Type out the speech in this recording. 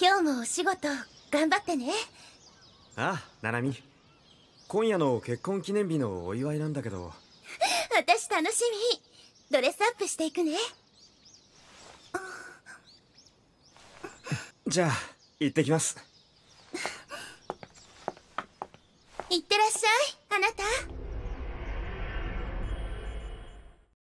今日もお仕事頑張ってねああナナミ今夜の結婚記念日のお祝いなんだけど私楽しみドレスアップしていくねじゃあ行ってきます行ってらっしゃいあなた